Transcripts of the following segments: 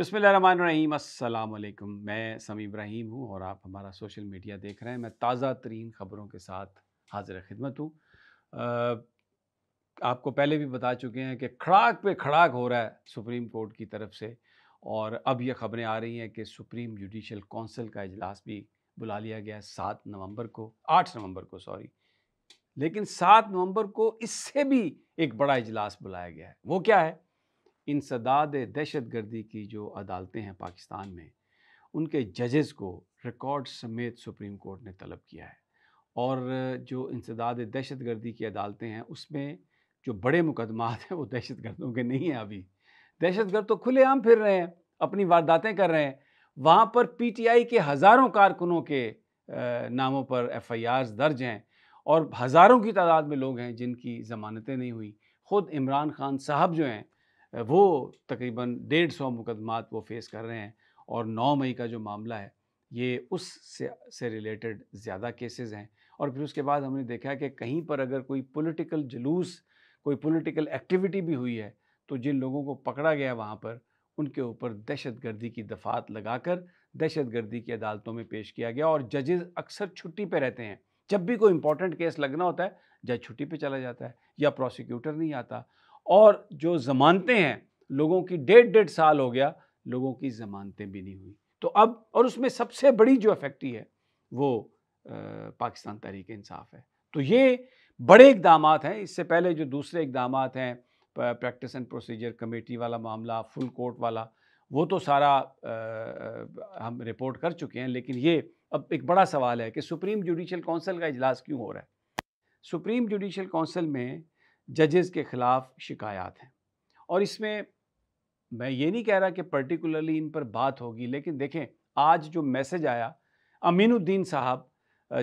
बसमीम अल्लाम मैं समी इब्राहिम हूँ और आप हमारा सोशल मीडिया देख रहे हैं मैं ताज़ा तरीन ख़बरों के साथ हाजिर खिदमत हूँ आपको पहले भी बता चुके हैं कि खड़ाक पे खड़ाक हो रहा है सुप्रीम कोर्ट की तरफ से और अब ये ख़बरें आ रही हैं कि सुप्रीम जुडिशल कौंसिल का इजलास भी बुला लिया गया है सात नवंबर को आठ नवंबर को सॉरी लेकिन सात नवंबर को इससे भी एक बड़ा इजलास बुलाया गया है वो क्या है इन सदाद दहशत गर्दी की जो अदालतें हैं पाकिस्तान में उनके जजेस को रिकॉर्ड समेत सुप्रीम कोर्ट ने तलब किया है और जो इंसदाद दहशत गर्दी की अदालतें हैं उसमें जो बड़े मुकदमात हैं वो दहशत गर्दों के नहीं हैं अभी दहशत गर्द तो खुलेआम फिर रहे हैं अपनी वारदातें कर रहे हैं वहाँ पर पी टी आई के हज़ारों कारकुनों के नामों पर एफ़ आई आर दर्ज हैं और हज़ारों की तादाद में लोग हैं जिनकी ज़मानतें नहीं हुई ख़ुद इमरान खान साहब जो हैं वो तकरीबन डेढ़ सौ मुकदमात वो फेस कर रहे हैं और नौ मई का जो मामला है ये उस से, से रिलेटेड ज़्यादा केसेस हैं और फिर उसके बाद हमने देखा कि कहीं पर अगर कोई पॉलिटिकल जुलूस कोई पॉलिटिकल एक्टिविटी भी हुई है तो जिन लोगों को पकड़ा गया वहाँ पर उनके ऊपर दहशत गर्दी की दफात लगाकर दहशत गर्दी की अदालतों में पेश किया गया और जजेज़ अक्सर छुट्टी पर रहते हैं जब भी कोई इंपॉर्टेंट केस लगना होता है जज छुट्टी पर चला जाता है या प्रोसिक्यूटर नहीं आता और जो ज़मानतें हैं लोगों की डेढ़ डेढ़ साल हो गया लोगों की ज़मानतें भी नहीं हुई तो अब और उसमें सबसे बड़ी जो अफेक्टी है वो आ, पाकिस्तान तहरीक इंसाफ है तो ये बड़े इकदाम हैं इससे पहले जो दूसरे इकदाम हैं प्रैक्टिस एंड प्रोसीजर कमेटी वाला मामला फुल कोर्ट वाला वो तो सारा आ, हम रिपोर्ट कर चुके हैं लेकिन ये अब एक बड़ा सवाल है कि सुप्रीम जुडिशल काउंसिल का इजलास क्यों हो रहा है सुप्रीम जुडिशल काउंसिल में जजेस के ख़िलाफ़ शिकायत हैं और इसमें मैं ये नहीं कह रहा कि पर्टिकुलरली इन पर बात होगी लेकिन देखें आज जो मैसेज आया अमीनुद्दीन साहब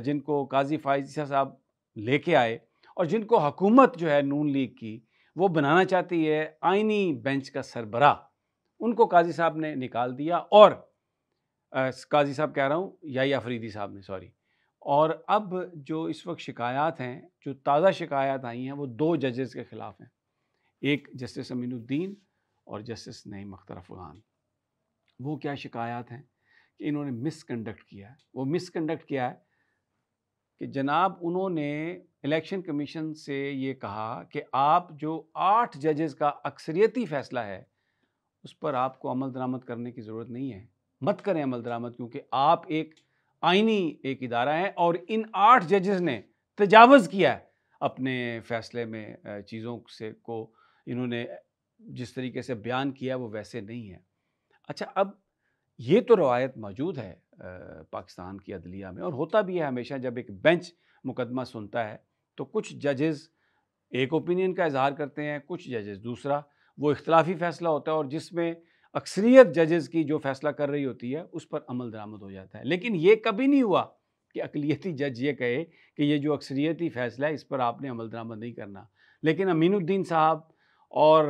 जिनको काजी फाइजा साहब लेके आए और जिनको हकूमत जो है नून लीग की वो बनाना चाहती है आइनी बेंच का सरबरा उनको काजी साहब ने निकाल दिया और आ, काजी साहब कह रहा हूँ या अफरीदी साहब ने सॉरी और अब जो इस वक्त शिकायत हैं जो ताज़ा शिकायत आई हैं वो दो जजेस के ख़िलाफ़ हैं एक जस्टिस अमीनुद्दीन और जस्टिस नईम अख्तर अफगान वो क्या शिकायत हैं कि इन्होंने मिसकंडक्ट किया है वो मिसकंडक्ट किया है कि जनाब उन्होंने इलेक्शन कमीशन से ये कहा कि आप जो आठ जजेस का अक्सरियती फ़ैसला है उस पर आपको अमल दरामद करने की ज़रूरत नहीं है मत करें अमल दरामद क्योंकि आप एक आइनी एक इदारा है और इन आठ जजेस ने तजावज़ किया है अपने फैसले में चीज़ों से को इन्होंने जिस तरीके से बयान किया वो वैसे नहीं है अच्छा अब ये तो रवायत मौजूद है पाकिस्तान की अदलिया में और होता भी है हमेशा जब एक बेंच मुकदमा सुनता है तो कुछ जजेस एक ओपिनियन का इजहार करते हैं कुछ जजेस दूसरा वो इख्तलाफी फैसला होता है और जिसमें अक्सरियत जजेस की जो फैसला कर रही होती है उस पर अमल दरामद हो जाता है लेकिन ये कभी नहीं हुआ कि अकलीती जज ये कहे कि ये जो अक्सरियती फ़ैसला है इस पर आपने अमल दरामद नहीं करना लेकिन अमीनुद्दीन साहब और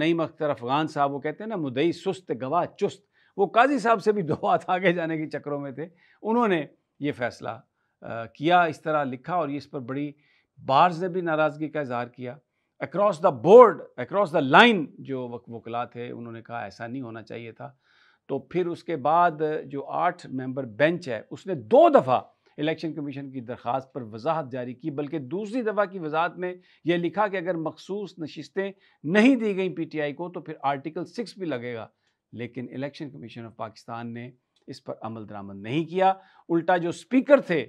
नईम अख्तर अफ़गान साहब वो कहते हैं ना मुदई सुस्त गवाह चुस्त वो काजी साहब से भी दो हाथ आगे जाने के चक्करों में थे उन्होंने ये फ़ैसला किया इस तरह लिखा और इस पर बड़ी बार्स ने भी नाराज़गी का इजहार किया across the board across the line जो वकला थे उन्होंने कहा ऐसा नहीं होना चाहिए था तो फिर उसके बाद जो आठ मेंबर बेंच है उसने दो दफ़ा इलेक्शन कमीशन की दरख्वास्त पर वजाहत जारी की बल्कि दूसरी दफ़ा की वजाहत में यह लिखा कि अगर मखसूस नशस्तें नहीं दी गई पी टी आई को तो फिर आर्टिकल सिक्स भी लगेगा लेकिन इलेक्शन कमीशन ऑफ पाकिस्तान ने इस पर अमल दरामद नहीं किया उल्टा जो स्पीकर थे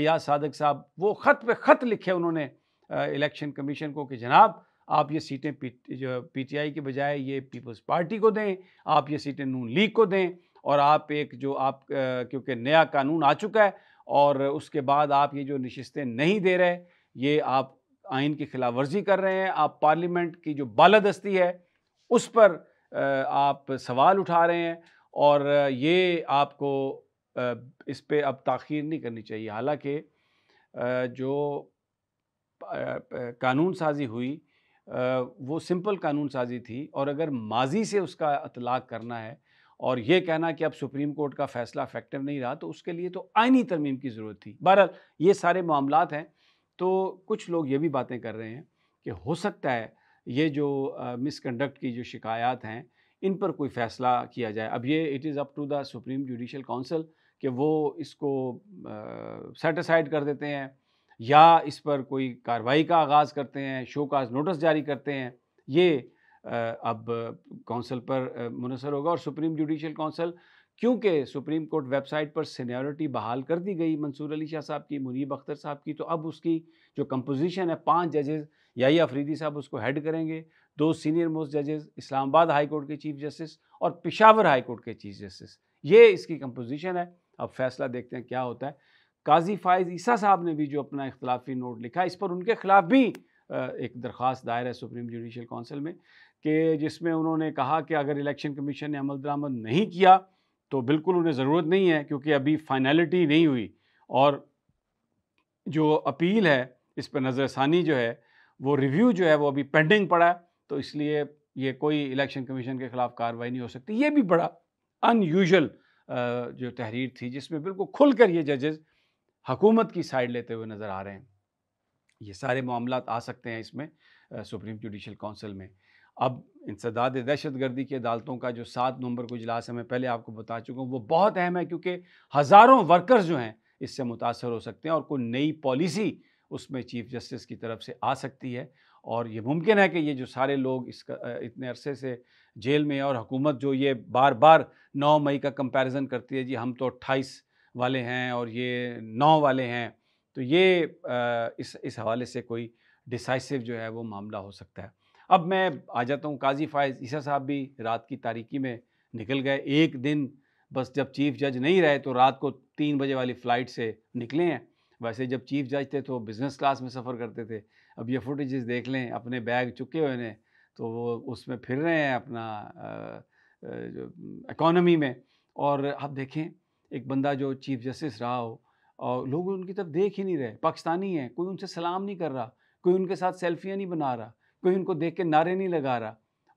अयाज सादक साहब वो ख़त पे ख़त लिखे उन्होंने इलेक्शन कमीशन को कि जनाब आप ये सीटें पी जो पीटीआई के बजाय ये पीपल्स पार्टी को दें आप ये सीटें नून लीग को दें और आप एक जो आप क्योंकि नया कानून आ चुका है और उसके बाद आप ये जो नशस्तें नहीं दे रहे ये आप आइन की खिलाफ वर्जी कर रहे हैं आप पार्लियामेंट की जो बालादस्ती है उस पर आप सवाल उठा रहे हैं और ये आपको इस पर अब ताखीर नहीं करनी चाहिए हालांकि जो कानून साजी हुई वो सिंपल कानून साजी थी और अगर माजी से उसका अतलाक करना है और ये कहना कि अब सुप्रीम कोर्ट का फैसला इफेक्टिव नहीं रहा तो उसके लिए तो आइनी तरमीम की ज़रूरत थी बहरहाल ये सारे मामला हैं तो कुछ लोग ये भी बातें कर रहे हैं कि हो सकता है ये जो मिसकंडक्ट की जो शिकायत हैं इन पर कोई फ़ैसला किया जाए अब ये it is up to the supreme judicial council कि वो इसको सेटिसाइड कर देते हैं या इस पर कोई कार्रवाई का आगाज़ करते हैं शो काज नोटिस जारी करते हैं ये अब काउंसिल पर मुनसर होगा और सुप्रीम जुडिशल काउंसिल क्योंकि सुप्रीम कोर्ट वेबसाइट पर सीनियरिटी बहाल कर दी गई मंसूर अली शाह साहब की मुनीब अख्तर साहब की तो अब उसकी जो कंपोजिशन है पांच जजेस ही अफरीदी साहब उसको हेड करेंगे दो सीनियर मोस्ट जजेस इस्लामाबाद हाई कोर्ट के चीफ जस्टिस और पिशावर हाई कोर्ट के चीफ जस्टिस ये इसकी कंपोजिशन है अब फैसला देखते हैं क्या होता है काजी फ़ायज़ ईसा साहब ने भी जो अपना इख्तलाफी नोट लिखा इस पर उनके ख़िलाफ़ भी एक दरख्वास्त दायर है सुप्रीम जुडिशल कौंसिल में कि जिसमें उन्होंने कहा कि अगर इलेक्शन कमीशन ने अमल दरामद नहीं किया तो बिल्कुल उन्हें ज़रूरत नहीं है क्योंकि अभी फाइनलिटी नहीं हुई और जो अपील है इस पर नज़रसानी जो है वो रिव्यू जो है वो अभी पेंडिंग पड़ा है तो इसलिए ये कोई इलेक्शन कमीशन के ख़िलाफ़ कार्रवाई नहीं हो सकती ये भी बड़ा अनयूजल जो तहरीर थी जिसमें बिल्कुल खुल कर ये जजेज़ हकूमत की साइड लेते हुए नज़र आ रहे हैं ये सारे मामला आ सकते हैं इसमें सुप्रीम जुडिशल काउंसिल में अब इंसदाद दहशत गर्दी की अदालतों का जो सात नवंबर को इजलास है मैं पहले आपको बता चुका हूँ वो बहुत अहम है क्योंकि हज़ारों वर्कर्स जो हैं इससे मुतासर हो सकते हैं और कोई नई पॉलिसी उसमें चीफ जस्टिस की तरफ से आ सकती है और ये मुमकिन है कि ये जो सारे लोग इसका इतने अरसे से जेल में और हुकूमत जो ये बार बार नौ मई का कंपैरिजन करती है जी हम तो अट्ठाईस वाले हैं और ये नौ वाले हैं तो ये इस इस हवाले से कोई डिसाइसिव जो है वो मामला हो सकता है अब मैं आ जाता हूँ काजी फायज ईसा साहब भी रात की तारीकी में निकल गए एक दिन बस जब चीफ जज नहीं रहे तो रात को तीन बजे वाली फ़्लाइट से निकले हैं वैसे जब चीफ जज थे तो बिज़नेस क्लास में सफ़र करते थे अब ये फुटेजेस देख लें अपने बैग चुके हुए हैं तो वो उसमें फिर रहे हैं अपना इकॉनमी में और आप देखें एक बंदा जो चीफ जस्टिस रहा हो और लोग उनकी तरफ देख ही नहीं रहे पाकिस्तानी हैं कोई उनसे सलाम नहीं कर रहा कोई उनके साथ सेल्फियाँ नहीं बना रहा कोई उनको देख के नारे नहीं लगा रहा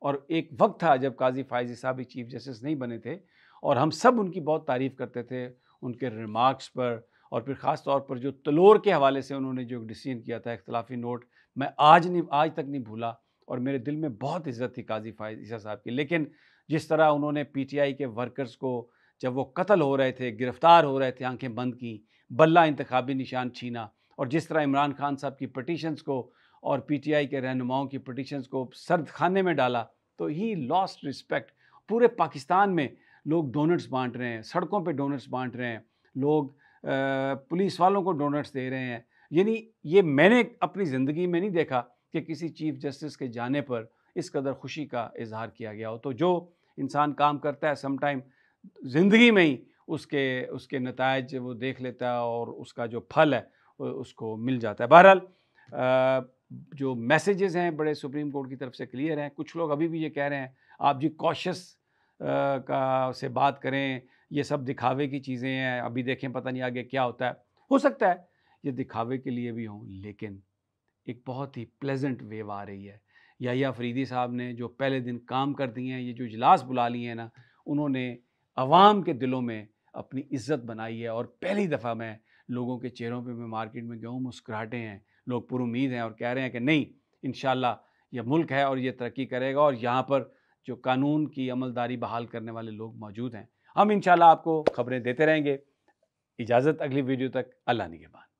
और एक वक्त था जब काजी फायजी साहब ही चीफ जस्टिस नहीं बने थे और हम सब उनकी बहुत तारीफ़ करते थे उनके रिमार्क्स पर और फिर ख़ास तौर पर जो तलोर के हवाले से उन्होंने जो डिसीजन किया था इख्तलाफी नोट मैं आज नहीं आज तक नहीं भूला और मेरे दिल में बहुत इज़्ज़त थी काजी फायजी साहब की लेकिन जिस तरह उन्होंने पीटीआई के वर्कर्स को जब वो कत्ल हो रहे थे गिरफ़्तार हो रहे थे आंखें बंद की बल्ला इंतबी निशान छीना और जिस तरह इमरान खान साहब की पटिशन्स को और पी टी आई के रहनुमाओं की पटिशंस को सर्द खाने में डाला तो ही लॉस्ट रिस्पेक्ट पूरे पाकिस्तान में लोग डोनट्स बांट रहे हैं सड़कों पे डोनट्स बांट रहे हैं लोग पुलिस वालों को डोनट्स दे रहे हैं यानी ये मैंने अपनी ज़िंदगी में नहीं देखा कि किसी चीफ जस्टिस के जाने पर इस कदर खुशी का इजहार किया गया हो तो जो इंसान काम करता है समटाइम ज़िंदगी में ही उसके उसके नतज वो देख लेता है और उसका जो फल है उसको मिल जाता है बहरहाल जो मैसेजेस हैं बड़े सुप्रीम कोर्ट की तरफ से क्लियर हैं कुछ लोग अभी भी ये कह रहे हैं आप जी कॉशस का से बात करें ये सब दिखावे की चीज़ें हैं अभी देखें पता नहीं आगे क्या होता है हो सकता है ये दिखावे के लिए भी हों लेकिन एक बहुत ही प्लेजेंट वेव आ रही है या फरीदी साहब ने जो पहले दिन काम कर दिए हैं ये जो इजलास बुला लिए हैं ना उन्होंने आवाम के दिलों में अपनी इज्जत बनाई है और पहली दफ़ा मैं लोगों के चेहरों पे मैं मार्केट में गेहूँ मुस्कुराहटे हैं लोग पुरुद हैं और कह रहे हैं कि नहीं इन ये मुल्क है और ये तरक्की करेगा और यहाँ पर जो कानून की अमलदारी बहाल करने वाले लोग मौजूद हैं हम इन आपको खबरें देते रहेंगे इजाज़त अगली वीडियो तक अल्लाह बाद